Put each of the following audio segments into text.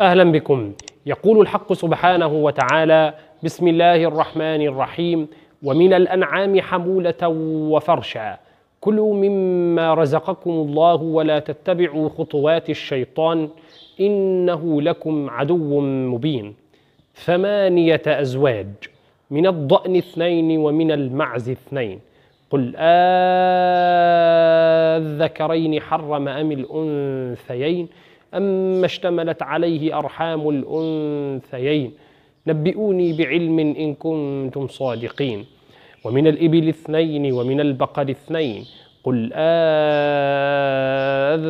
اهلا بكم يقول الحق سبحانه وتعالى بسم الله الرحمن الرحيم ومن الانعام حموله وفرشا كلوا مما رزقكم الله ولا تتبعوا خطوات الشيطان انه لكم عدو مبين ثمانيه ازواج من الضأن اثنين ومن المعز اثنين قل آذكرين حرم أم الأنثيين أما اشتملت عليه أرحام الأنثيين نبئوني بعلم إن كنتم صادقين ومن الإبل اثنين ومن البقر اثنين قل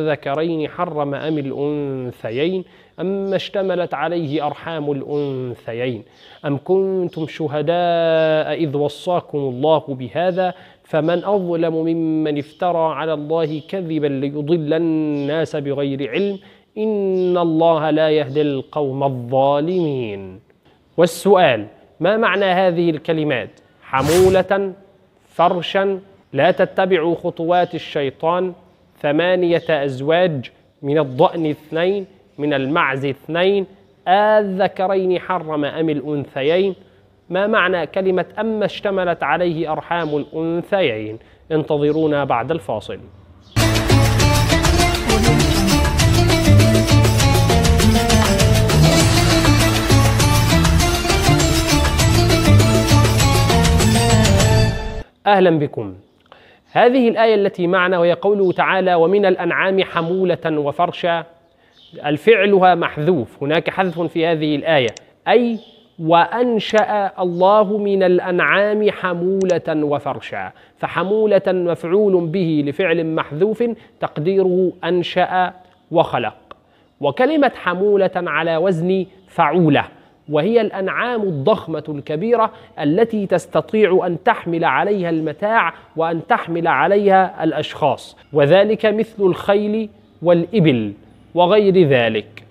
أذكرين حرم أم الأنثيين أما اشتملت عليه أرحام الأنثيين أم كنتم شهداء إذ وصاكم الله بهذا فمن أظلم ممن افترى على الله كذبا ليضل الناس بغير علم إن الله لا يهدي القوم الظالمين والسؤال ما معنى هذه الكلمات حمولة فرشا لا تتبعوا خطوات الشيطان ثمانية أزواج من الضأن اثنين من المعز اثنين الذكرين حرم أم الأنثيين ما معنى كلمة أما اشتملت عليه أرحام الأنثيين انتظرونا بعد الفاصل أهلا بكم هذه الآية التي معنا وهي قوله تعالى ومن الأنعام حمولة وفرشا الفعلها محذوف هناك حذف في هذه الآية أي وأنشأ الله من الأنعام حمولة وفرشا فحمولة مفعول به لفعل محذوف تقديره أنشأ وخلق وكلمة حمولة على وزن فعولة وهي الانعام الضخمه الكبيره التي تستطيع ان تحمل عليها المتاع وان تحمل عليها الاشخاص وذلك مثل الخيل والابل وغير ذلك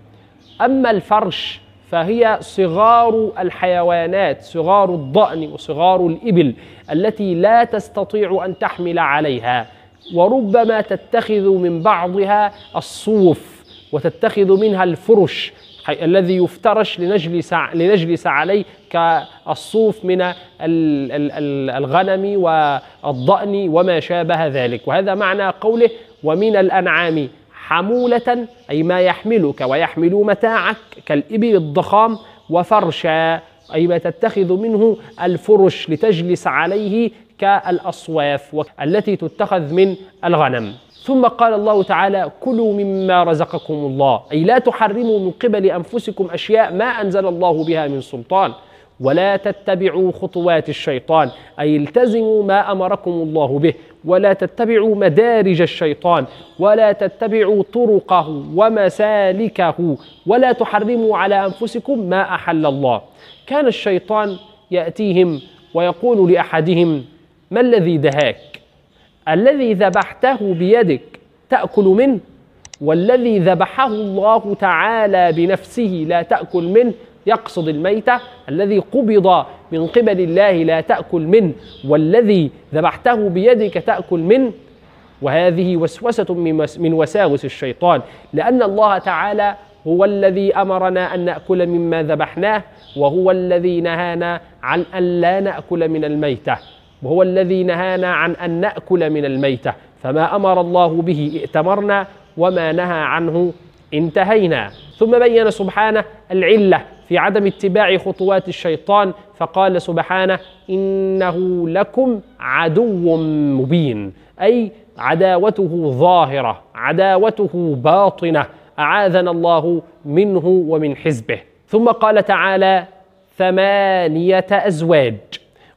اما الفرش فهي صغار الحيوانات صغار الضأن وصغار الإبل التي لا تستطيع أن تحمل عليها وربما تتخذ من بعضها الصوف وتتخذ منها الفرش الذي يفترش لنجلس لنجلس عليه كالصوف من الغنم والضأن وما شابه ذلك وهذا معنى قوله ومن الأنعام حمولة أي ما يحملك ويحمل متاعك كالإبل الضخام وفرشا أي ما تتخذ منه الفرش لتجلس عليه كالأصواف التي تتخذ من الغنم ثم قال الله تعالى كلوا مما رزقكم الله أي لا تحرموا من قبل أنفسكم أشياء ما أنزل الله بها من سلطان ولا تتبعوا خطوات الشيطان أي التزموا ما أمركم الله به ولا تتبعوا مدارج الشيطان ولا تتبعوا طرقه ومسالكه ولا تحرموا على أنفسكم ما أحل الله كان الشيطان يأتيهم ويقول لأحدهم ما الذي دهاك الذي ذبحته بيدك تأكل منه والذي ذبحه الله تعالى بنفسه لا تأكل منه يقصد الميتة الذي قبض من قبل الله لا تأكل منه والذي ذبحته بيدك تأكل منه وهذه وسوسة من وساوس الشيطان لأن الله تعالى هو الذي أمرنا أن نأكل مما ذبحناه وهو الذي نهانا عن أن لا نأكل من الميتة وهو الذي نهانا عن أن نأكل من الميتة فما أمر الله به ائتمرنا وما نهى عنه انتهينا ثم بين سبحانه العلة في عدم اتباع خطوات الشيطان فقال سبحانه إنه لكم عدو مبين أي عداوته ظاهرة عداوته باطنة أعاذنا الله منه ومن حزبه ثم قال تعالى ثمانية أزواج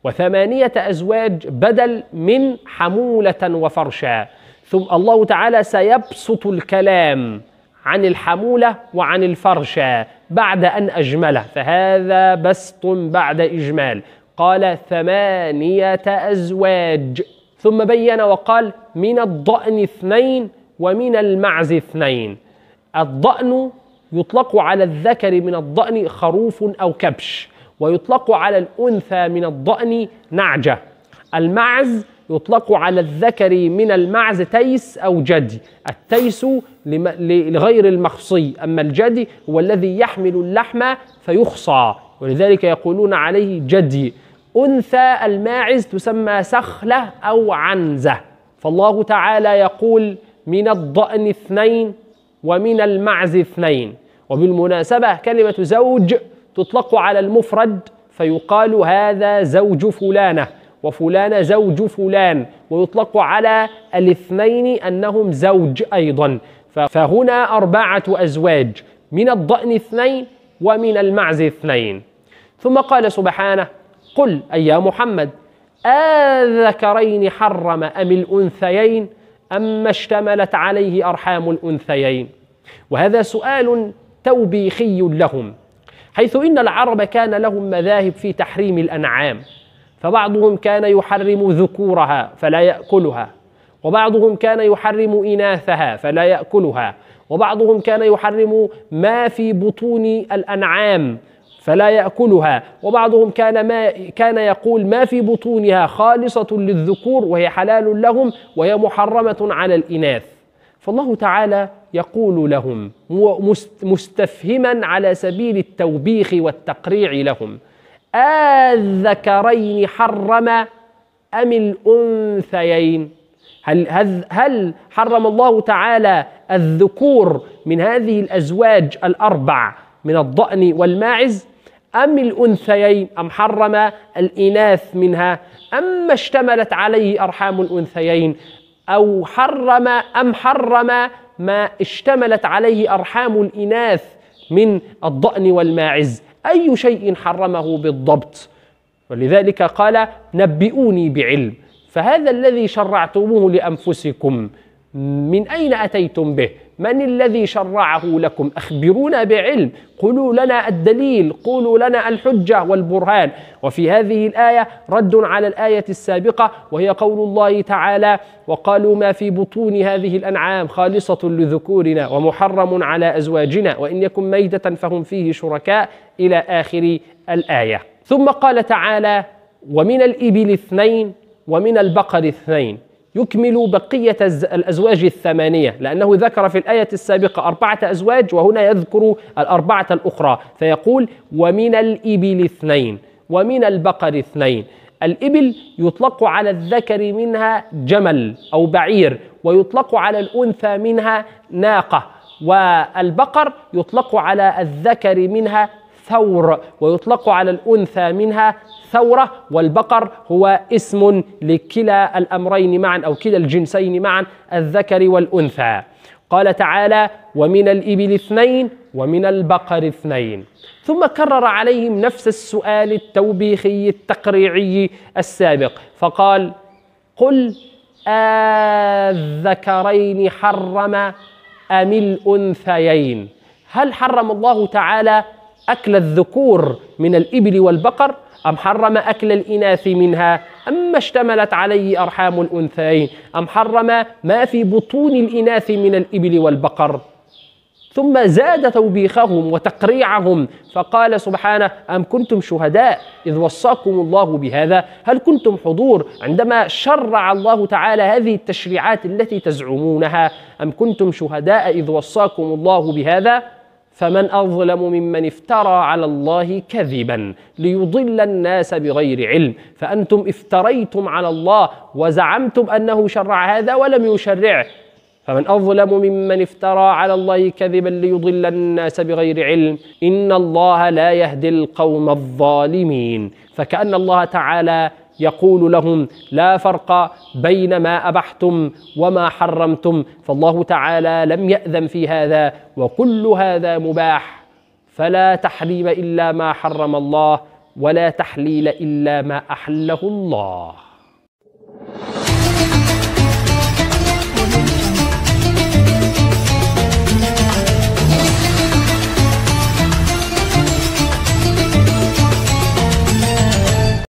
وثمانية أزواج بدل من حمولة وفرشا ثم الله تعالى سيبسط الكلام عن الحمولة وعن الفرشا بعد أن أجمله فهذا بسط بعد إجمال قال ثمانية أزواج ثم بين وقال من الضأن اثنين ومن المعز اثنين الضأن يطلق على الذكر من الضأن خروف أو كبش ويطلق على الأنثى من الضأن نعجة المعز يطلق على الذكر من المعز تيس أو جدي التيس لغير المخصي أما الجدي هو الذي يحمل اللحم فيخصى ولذلك يقولون عليه جدي أنثى الماعز تسمى سخلة أو عنزة فالله تعالى يقول من الضأن اثنين ومن المعز اثنين وبالمناسبة كلمة زوج تطلق على المفرد فيقال هذا زوج فلانة وفلان زوج فلان ويطلق على الاثنين أنهم زوج أيضا فهنا أربعة أزواج من الضأن اثنين ومن المعز اثنين ثم قال سبحانه قل أي يا محمد أذكرين حرم أم الأنثيين أم اشتملت عليه أرحام الأنثيين وهذا سؤال توبيخي لهم حيث إن العرب كان لهم مذاهب في تحريم الأنعام فبعضهم كان يحرم ذكورها فلا يأكلها وبعضهم كان يحرم إناثها فلا يأكلها وبعضهم كان يحرم ما في بطون الأنعام فلا يأكلها وبعضهم كان, ما كان يقول ما في بطونها خالصة للذكور وهي حلال لهم وهي محرمة على الإناث فالله تعالى يقول لهم مستفهما على سبيل التوبيخ والتقريع لهم أذكرين حرم أم الأنثيين هل, هل, هل حرم الله تعالى الذكور من هذه الأزواج الأربع من الضأن والماعز أم الأنثيين أم حرم الإناث منها أما اشتملت عليه أرحام الأنثيين أو حرم أم حرم ما اشتملت عليه أرحام الإناث من الضأن والماعز أي شيء حرمه بالضبط ولذلك قال نبئوني بعلم فهذا الذي شرعتموه لأنفسكم من أين أتيتم به من الذي شرعه لكم أخبرونا بعلم قولوا لنا الدليل قولوا لنا الحجة والبرهان وفي هذه الآية رد على الآية السابقة وهي قول الله تعالى وقالوا ما في بطون هذه الأنعام خالصة لذكورنا ومحرم على أزواجنا وإن يكن ميتة فهم فيه شركاء إلى آخر الآية ثم قال تعالى ومن الإبل اثنين ومن البقر اثنين يكمل بقية الأزواج الثمانية لأنه ذكر في الآية السابقة أربعة أزواج وهنا يذكر الأربعة الأخرى فيقول ومن الإبل اثنين ومن البقر اثنين الإبل يطلق على الذكر منها جمل أو بعير ويطلق على الأنثى منها ناقة والبقر يطلق على الذكر منها ثور ويطلق على الأنثى منها ثورة والبقر هو اسم لكلا الأمرين معا أو كلا الجنسين معا الذكر والأنثى قال تعالى ومن الإبل اثنين ومن البقر اثنين ثم كرر عليهم نفس السؤال التوبيخي التقريعي السابق فقال قل الذكرين حرم أم الأنثيين هل حرم الله تعالى أكل الذكور من الإبل والبقر أم حرم أكل الإناث منها أما اشتملت عليه أرحام الأنثيين أم حرم ما في بطون الإناث من الإبل والبقر ثم زاد توبيخهم وتقريعهم فقال سبحانه أم كنتم شهداء إذ وصاكم الله بهذا هل كنتم حضور عندما شرع الله تعالى هذه التشريعات التي تزعمونها أم كنتم شهداء إذ وصاكم الله بهذا فمن أظلم ممن افترى على الله كذبا ليضل الناس بغير علم فأنتم افتريتم على الله وزعمتم أنه شرع هذا ولم يشرعه فمن أظلم ممن افترى على الله كذبا ليضل الناس بغير علم إن الله لا يهدي القوم الظالمين فكأن الله تعالى يقول لهم لا فرق بين ما أبحتم وما حرمتم فالله تعالى لم يأذن في هذا وكل هذا مباح فلا تحريم إلا ما حرم الله ولا تحليل إلا ما أحله الله